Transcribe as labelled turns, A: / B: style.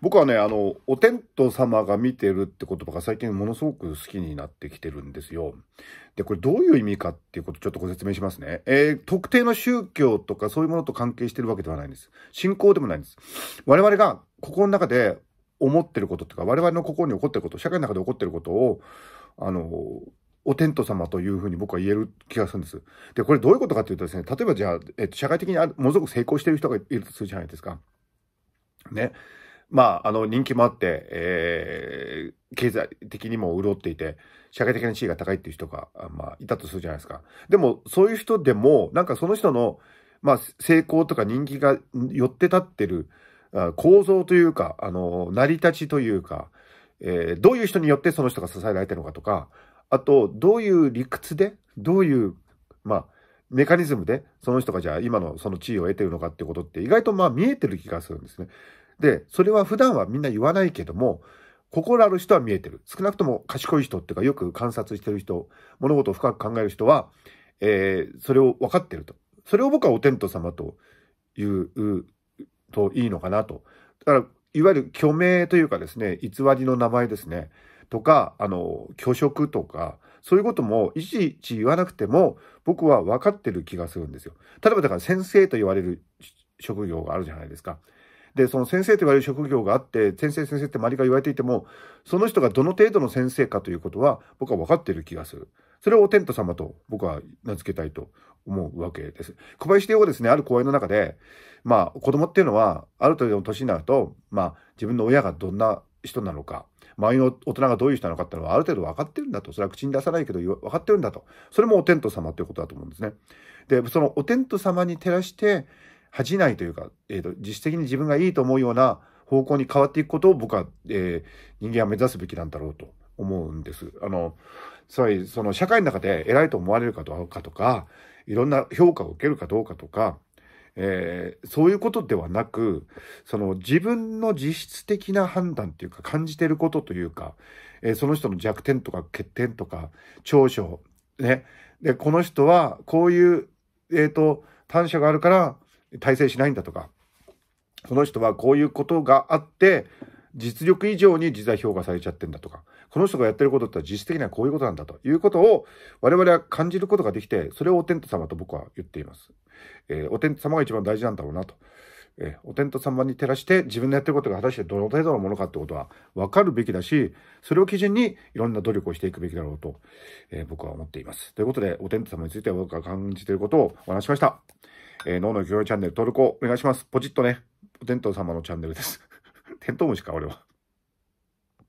A: 僕はね、あの、お天道様が見てるって言葉が最近ものすごく好きになってきてるんですよ。で、これどういう意味かっていうことちょっとご説明しますね。えー、特定の宗教とかそういうものと関係してるわけではないんです。信仰でもないんです。我々が心の中で思ってることとか、我々の心に起こってること、社会の中で起こってることを、あの、お天道様というふうに僕は言える気がするんです。で、これどういうことかっていうとですね、例えばじゃあ、えっと、社会的にものすごく成功してる人がいるとするじゃないですか。ね。まあ、あの、人気もあって、えー、経済的にも潤っていて、社会的な地位が高いっていう人が、まあ、いたとするじゃないですか。でも、そういう人でも、なんかその人の、まあ、成功とか人気が寄って立ってる構造というか、あの、成り立ちというか、えー、どういう人によってその人が支えられてるのかとか、あと、どういう理屈で、どういう、まあ、メカニズムで、その人がじゃあ今のその地位を得てるのかってことって、意外とまあ見えてる気がするんですね。で、それは普段はみんな言わないけども、心ある人は見えてる。少なくとも賢い人っていうか、よく観察してる人、物事を深く考える人は、えー、それを分かってると。それを僕はお天道様という、といいのかなと。だから、いわゆる虚名というかですね、偽りの名前ですね。とか、あの、虚職とか、そういうこともいちいち言わなくても、僕は分かってる気がするんですよ。例えばだから先生と言われる職業があるじゃないですか。で、その先生と言われる職業があって、先生先生って周りが言われていても、その人がどの程度の先生かということは、僕は分かっている気がする。それをお天道様と僕は名付けたいと思うわけです。小林帝王はですね、ある講演の中で、まあ子供っていうのは、ある程度の年になると、まあ自分の親がどんな人なのか、周りの大人がどういう人なのかっていうのはある程度分かってるんだと。それは口に出さないけど分かってるんだと。それもお天道様ということだと思うんですね。で、そのお天道様に照らして、恥じないというか、えーと、自主的に自分がいいと思うような方向に変わっていくことを僕は、えー、人間は目指すべきなんだろうと思うんです。あのつまりその社会の中で偉いと思われるかどうかとかいろんな評価を受けるかどうかとか、えー、そういうことではなくその自分の実質的な判断というか感じてることというか、えー、その人の弱点とか欠点とか長所ねでこの人はこういう、えーと短所があるから大成しないんだとか、その人はこういうことがあって、実力以上に実は評価されちゃってんだとか、この人がやってることって実質的にはこういうことなんだということを我々は感じることができて、それをお天道様と僕は言っています。えー、お天道様が一番大事なんだろうなと。えー、お天道様に照らして自分のやってることが果たしてどの程度のものかってことは分かるべきだし、それを基準にいろんな努力をしていくべきだろうと、えー、僕は思っています。ということで、お天道様について僕が感じていることをお話しました。えー、脳の教養チャンネル登録をお願いします。ポチッとね、お天道様のチャンネルです。テントウムシか、俺は。